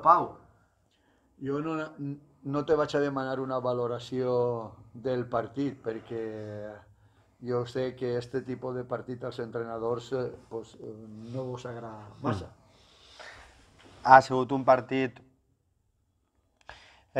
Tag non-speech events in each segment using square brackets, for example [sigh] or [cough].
Pau, jo no, no te vaig a demanar una valoració del partit perquè jo sé que aquest tipus de partit als entrenadors eh, pues, eh, no vos agrada massa. Ha sigut un partit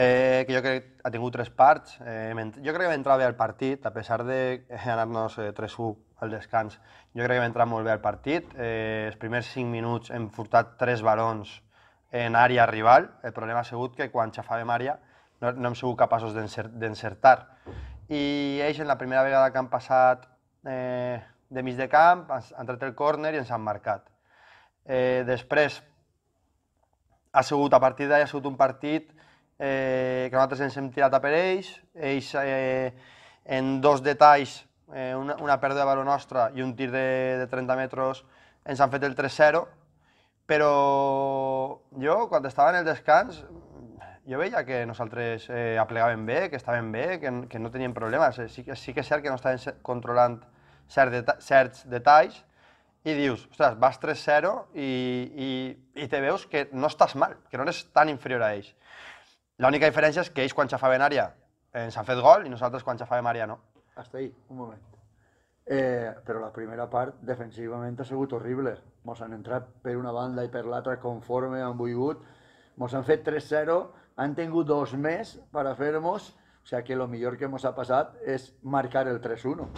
Eh, que jo crec que ha tingut tres parts. Eh, jo crec que va entrar bé al partit, a pesar de [laughs] anar-nos eh, 3-1 al descans. Jo crec que va entrar molt bé al partit. Eh, els primers 5 minuts hem furtat tres balons en àrea rival. El problema ha sigut que quan xafàvem àrea no, no hem sigut capaços d'encertar. I ells, en la primera vegada que han passat eh, de mig de camp, han tret el córner i ens han marcat. Eh, després, ha sigut, a partir d'ahir ha sigut un partit eh, que nosaltres ens hem tirat a per ells, ells eh, en dos detalls, eh, una, una pèrdua de valor nostra i un tir de, de 30 metres, ens han fet el 3-0, però jo, quan estava en el descans, jo veia que nosaltres eh, aplegàvem bé, que estàvem bé, que, que no teníem problemes. Eh, sí, sí que és cert que no estàvem controlant cert deta certs detalls i dius, ostres, vas 3-0 i, i, i te veus que no estàs mal, que no eres tan inferior a ells. L'única diferència és que ells quan xafaven àrea eh, ens han fet gol i nosaltres quan xafaven àrea no. Hasta ahí, un moment. Eh, però la primera part defensivament ha sigut horrible. Ens han entrat per una banda i per l'altra conforme han volgut. Ens han fet 3-0, han tingut dos més per a fer-nos, o sigui que el millor que ens ha passat és marcar el 3-1.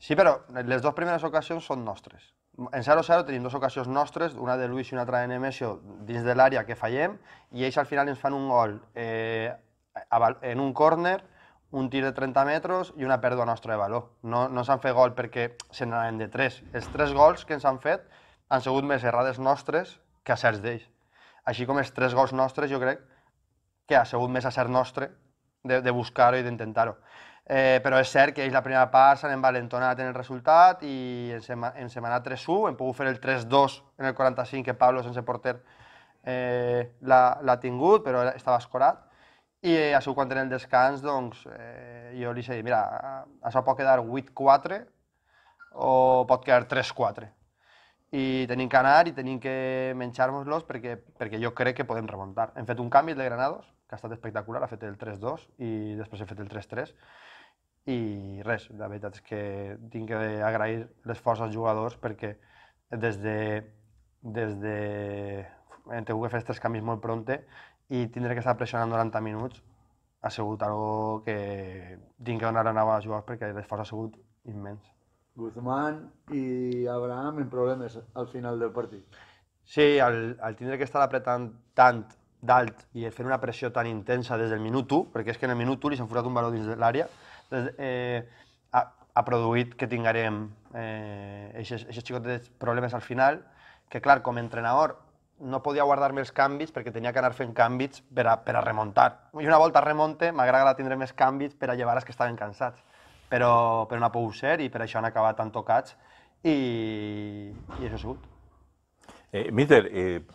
Sí, però les dues primeres ocasions són nostres. En 0-0 tenim dues ocasions nostres, una de Luis i una altra de Nemesio dins de l'àrea que fallem, i ells al final ens fan un gol eh, en un córner, un tir de 30 metres i una pèrdua nostra de valor. No, no s'han fet gol perquè se n'anàvem de 3. Els 3 gols que ens han fet han sigut més errades nostres que acerts d'ells. Així com els 3 gols nostres, jo crec que ha sigut més acert nostre de, de buscar-ho i d'intentar-ho. Eh, però és cert que ells la primera part s'han envalentonat en el resultat i en, hem, ens hem anat 3-1, hem pogut fer el 3-2 en el 45 que Pablo sense porter eh, l'ha tingut, però estava escorat i això quan tenen descans, doncs, eh, jo li sé, mira, això pot quedar 8-4 o pot quedar 3-4. I tenim que anar i tenim que menjar-nos-los perquè, perquè jo crec que podem remuntar. Hem fet un canvi, de Granados, que ha estat espectacular, ha fet el 3-2 i després he fet el 3-3. I res, la veritat és que tinc que agrair l'esforç als jugadors perquè des de... Des de hem hagut de fer aquests canvis molt prontes i tindré que estar pressionant 90 minuts ha sigut algo que tinc que donar a a jugar perquè l'esforç ha sigut immens. Guzmán i Abraham en problemes al final del partit. Sí, al, al tindre que estar apretant tant d'alt i fer una pressió tan intensa des del minut 1, perquè és que en el minut 1 li s'ha forat un valor dins de l'àrea, eh, ha, ha produït que tinguem eh, aquests xicotes problemes al final, que clar, com a entrenador no podía guardarme me els porque tenía que anar fent canvis para remontar. per a remuntar. I una volta remonte, m'agrada tindre més canvis per a llevar que estaven cansats. Però, pero no ha ser y per això han acabat tan tocats i, i això ha Eh, Mister, eh,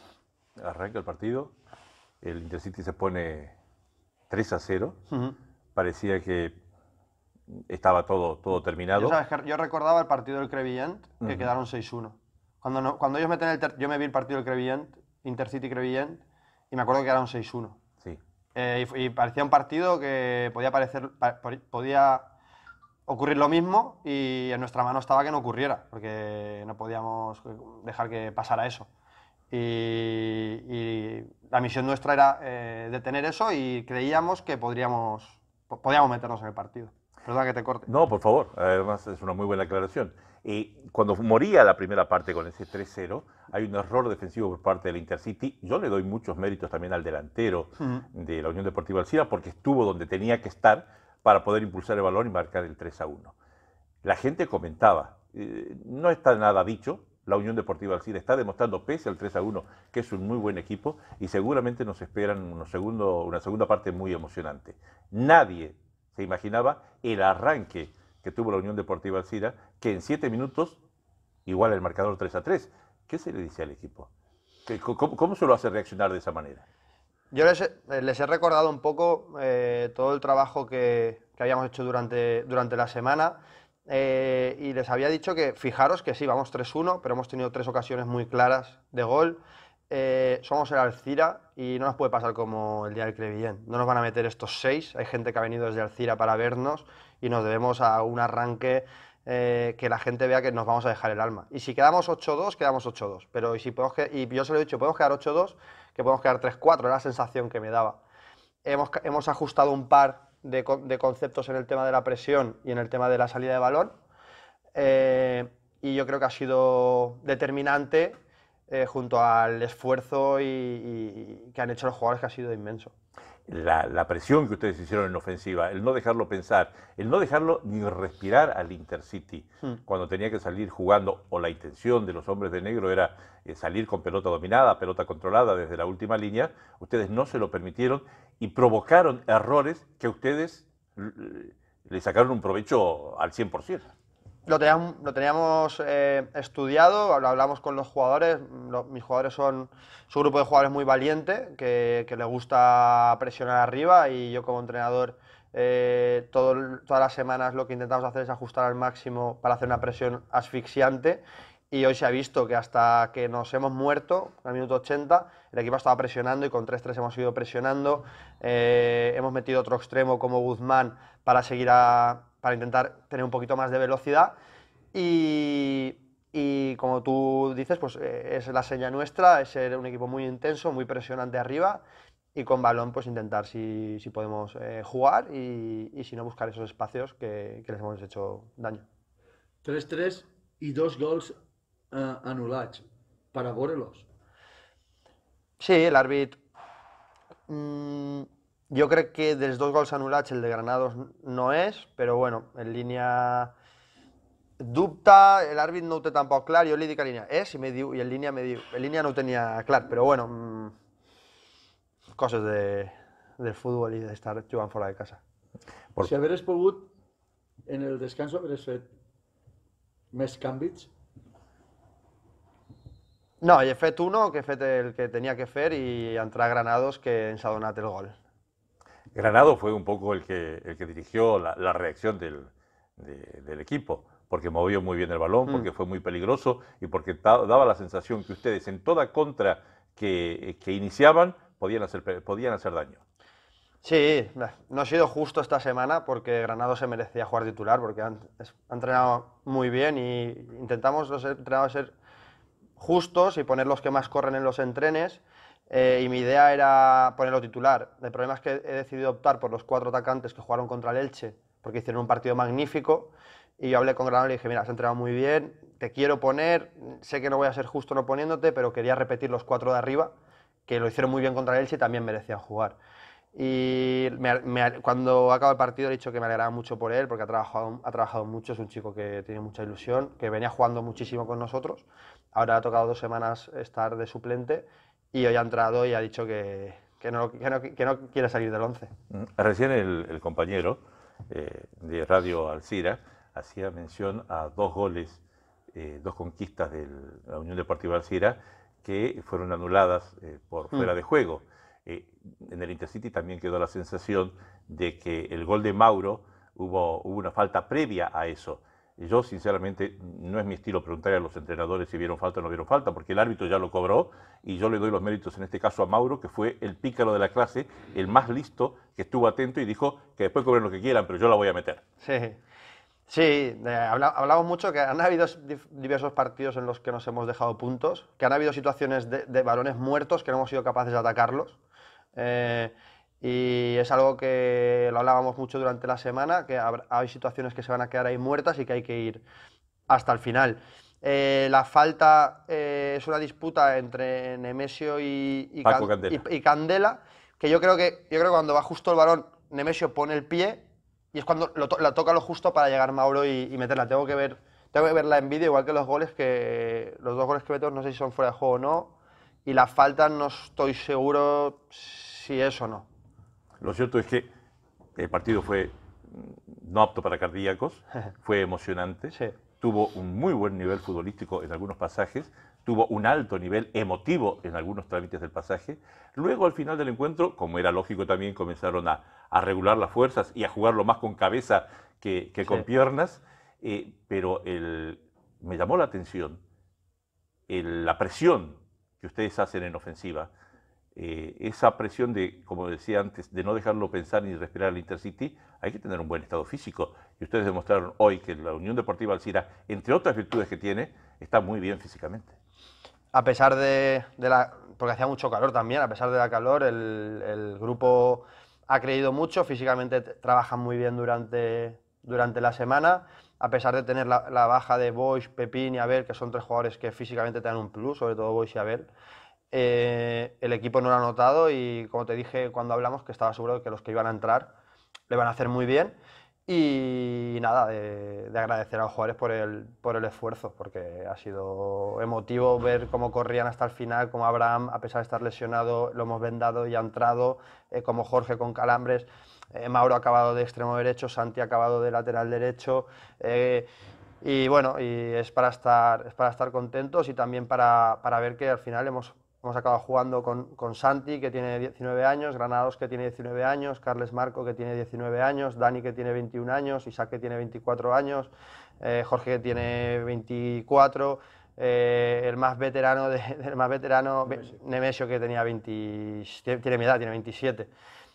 arranca el partido, el Intercity se pone 3 a 0, parecía que estaba todo, todo terminado. Yo, recordaba el partido del Crevillent, que quedaron 6-1. Cuando, ellos meten el yo me vi el partido del Crevillent, Intercity Crevillent, y me acuerdo que era un 6-1. Sí. Eh, y, parecía un partido que podía parecer, podía ocurrir lo mismo y en nuestra mano estaba que no ocurriera, porque no podíamos dejar que pasara eso. Y, la misión nuestra era eh, detener eso y creíamos que podríamos, podíamos meternos en el partido. Perdona que te corte. No, por favor. Además, es una muy buena aclaración cuando moría la primera parte con ese 3-0, hay un error defensivo por parte del Intercity. Yo le doy muchos méritos también al delantero de la Unión Deportiva Alcira porque estuvo donde tenía que estar para poder impulsar el balón y marcar el 3-1. La gente comentaba, eh, no está nada dicho, la Unión Deportiva Alcira está demostrando, pese al 3 a 1, que es un muy buen equipo y seguramente nos esperan una segunda parte muy emocionante. Nadie se imaginaba el arranque que tuvo la Unión Deportiva Alcira, que en siete minutos igual el marcador 3 a 3. ¿Qué se le dice al equipo? ¿Cómo, cómo se lo hace reaccionar de esa manera? Yo les, eh, les he recordado un poco eh, todo el trabajo que, que, habíamos hecho durante, durante la semana eh, y les había dicho que fijaros que sí, vamos 3-1, pero hemos tenido tres ocasiones muy claras de gol. Eh, somos el Alcira y no nos puede pasar como el día del Crevillén. No nos van a meter estos seis. Hay gente que ha venido desde Alcira para vernos y nos debemos a un arranque eh, que la gente vea que nos vamos a dejar el alma. Y si quedamos 8-2, quedamos 8-2. Pero y si y yo se lo he dicho, podemos quedar 8-2, que podemos quedar 3-4, era la sensación que me daba. Hemos, ajustado un par de, conceptos en el tema de la presión y en el tema de la salida de balón. Eh, y yo creo que ha sido determinante eh, junto al esfuerzo y, que han hecho los jugadores que ha sido inmenso. La, presión que ustedes hicieron en ofensiva, el no dejarlo pensar, el no dejarlo ni respirar al Intercity, hmm. cuando tenía que salir jugando, o la intención de los hombres de negro era eh, salir con pelota dominada, pelota controlada desde la última línea, ustedes no se lo permitieron y provocaron errores que ustedes le sacaron un provecho al 100% lo teníamos, eh, estudiado, hablamos con los jugadores, mis jugadores son, su grupo de jugadores muy valiente, que, le gusta presionar arriba y yo como entrenador eh, todas las semanas lo que intentamos hacer es ajustar al máximo para hacer una presión asfixiante y hoy se ha visto que hasta que nos hemos muerto, al minuto 80, el equipo estaba presionando y con 3-3 hemos ido presionando. Eh, hemos metido otro extremo como Guzmán para seguir a, para intentar tener un poquito más de velocidad. Y, como tú dices, pues eh, es la seña nuestra, es ser un equipo muy intenso, muy presionante arriba y con balón pues intentar si, podemos eh, jugar y, si no buscar esos espacios que, les hemos hecho daño. 3-3 y dos gols eh, anulados. ¿Para para Borelos. Sí, el árbitro... Mm, yo creo que de los dos gols anulados, el de Granados no es, pero bueno, en línea... Dupta, el árbitro no te tampoco claro yo le li dic a línea, es Y en línea me diu, en línea no tenía claro, pero bueno, mm, cosas de, fútbol y de estar jugant fuera de casa. Por... Si ver pogut, en el descanso haber fet No, he fet uno que he el que tenía que fer y entrar Granados que ensadonate el gol. Granado fue un poco el que, el que dirigió la, reacción del, equipo, porque movió muy bien el balón, porque mm. fue muy peligroso y porque daba la sensación que ustedes en toda contra que, iniciaban podían hacer, podían hacer daño. Sí, no ha sido justo esta semana porque Granado se merecía jugar titular porque han, entrenado muy bien y intentamos los ser justos y poner los que más corren en los entrenes eh, y mi idea era ponerlo titular. El problema es que he decidido optar por los cuatro atacantes que jugaron contra el Elche, porque hicieron un partido magnífico. Y yo hablé con Granada y le dije, mira, has entrenado muy bien, te quiero poner, sé que no voy a ser justo no poniéndote, pero quería repetir los cuatro de arriba, que lo hicieron muy bien contra el Elche y también merecían jugar. Y cuando acaba el partido he dicho que me alegraba mucho por él, porque ha trabajado, ha trabajado mucho, es un chico que tiene mucha ilusión, que venía jugando muchísimo con nosotros, ahora ha tocado dos semanas estar de suplente y hoy ha entrado y ha dicho que, que, no, que, no, quiere salir del 11. Mm, recién el, compañero eh, de Radio Alcira hacía mención a dos goles, eh, dos conquistas de la Unión Deportiva Alcira que fueron anuladas eh, por mm. fuera de juego. en el Intercity también quedó la sensación de que el gol de Mauro hubo, hubo una falta previa a eso yo, sinceramente, no es mi estilo preguntarle a los entrenadores si vieron falta o no vieron falta, porque el árbitro ya lo cobró y yo le doy los méritos en este caso a Mauro, que fue el pícaro de la clase, el más listo, que estuvo atento y dijo que después cobren lo que quieran, pero yo la voy a meter. Sí, sí eh, hablamos mucho que han habido diversos partidos en los que nos hemos dejado puntos, que han habido situaciones de, de varones muertos que no hemos sido capaces de atacarlos. Eh, y es algo que lo hablábamos mucho durante la semana, que hay situaciones que se van a quedar ahí muertas y que hay que ir hasta el final. Eh, la falta eh, es una disputa entre Nemesio y, y, Candela. que yo creo que yo creo cuando va justo el balón, Nemesio pone el pie y es cuando la toca lo justo para llegar Mauro y, meterla. Tengo que ver tengo que verla la envidia, igual que los goles que los dos goles que meto, no sé si son fuera de juego o no, y la falta no estoy seguro si es o no. Lo cierto es que el partido fue mm, no apto para cardíacos, [laughs] fue emocionante, tuvo un muy buen nivel futbolístico en algunos pasajes, tuvo un alto nivel emotivo en algunos trámites del pasaje. Luego al final del encuentro, como era lógico también, comenzaron a, regular las fuerzas y a jugarlo más con cabeza que, con piernas, eh, pero me llamó la atención la presión que ustedes hacen en ofensiva eh, esa presión de, como decía antes, de no dejarlo pensar ni respirar el Intercity, hay que tener un buen estado físico. Y ustedes demostraron hoy que la Unión Deportiva Alcira, entre otras virtudes que tiene, está muy bien físicamente. A pesar de, la... porque hacía mucho calor también, a pesar de la calor, el, grupo ha creído mucho, físicamente trabajan muy bien durante, durante la semana, a pesar de tener la, baja de boys Pepín y Abel, que son tres jugadores que físicamente te dan un plus, sobre todo Boys y Abel. Eh, el equipo no lo ha notado y como te dije cuando hablamos que estaba seguro de que los que iban a entrar le van a hacer muy bien y nada, de, agradecer a los jugadores por el, por el esfuerzo, porque ha sido emotivo ver cómo corrían hasta el final, cómo Abraham, a pesar de estar lesionado, lo hemos vendado y ha entrado, eh, como Jorge con calambres, eh, Mauro ha acabado de extremo derecho, Santi ha acabado de lateral derecho. Eh, y bueno, y es para estar, es para estar contentos y también para, para ver que al final hemos hemos acabado jugando con, con, Santi, que tiene 19 años, Granados, que tiene 19 años, Carles Marco, que tiene 19 años, Dani, que tiene 21 años, Isaac, que tiene 24 años, eh, Jorge, que tiene 24, eh, el más veterano, de, [laughs] más veterano Nemesio. que tenía 20, tiene mi edad, tiene 27.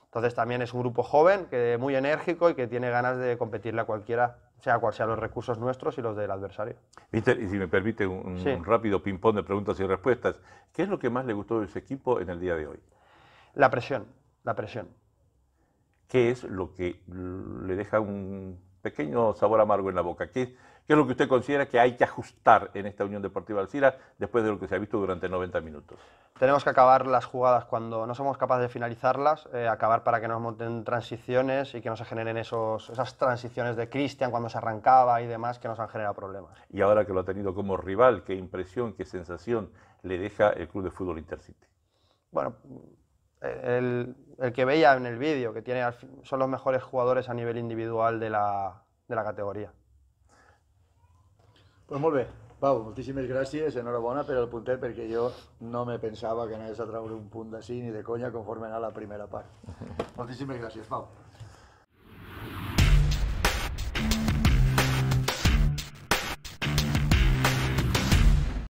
Entonces también es un grupo joven, que muy enérgico y que tiene ganas de competirle a cualquiera sea cual sea los recursos nuestros y los del adversario. y si me permite un, rápido ping-pong de preguntas y respuestas, ¿qué es lo que más le gustó de su equipo en el día de hoy? La presión, la presión. ¿Qué es lo que le deja un pequeño sabor amargo en la boca? ¿Qué, ¿Qué es lo que usted considera que hay que ajustar en esta Unión Deportiva Alcira después de lo que se ha visto durante 90 minutos? Tenemos que acabar las jugadas cuando no somos capaces de finalizarlas, eh, acabar para que no nos monten transiciones y que no se generen esas transiciones de Cristian cuando se arrancaba y demás que nos han generado problemas. Y ahora que lo ha tenido como rival, ¿qué impresión, qué sensación le deja el Club de Fútbol Intercity? Bueno, el, que veía en el vídeo, que tiene, son los mejores jugadores a nivel individual de la categoría. Pues molt bé. Pau, moltíssimes gràcies, enhorabona per el puntet, perquè jo no me pensava que anés a treure un punt d'ací ni de conya conforme a la primera part. [laughs] Moltíssimes gràcies, Pau.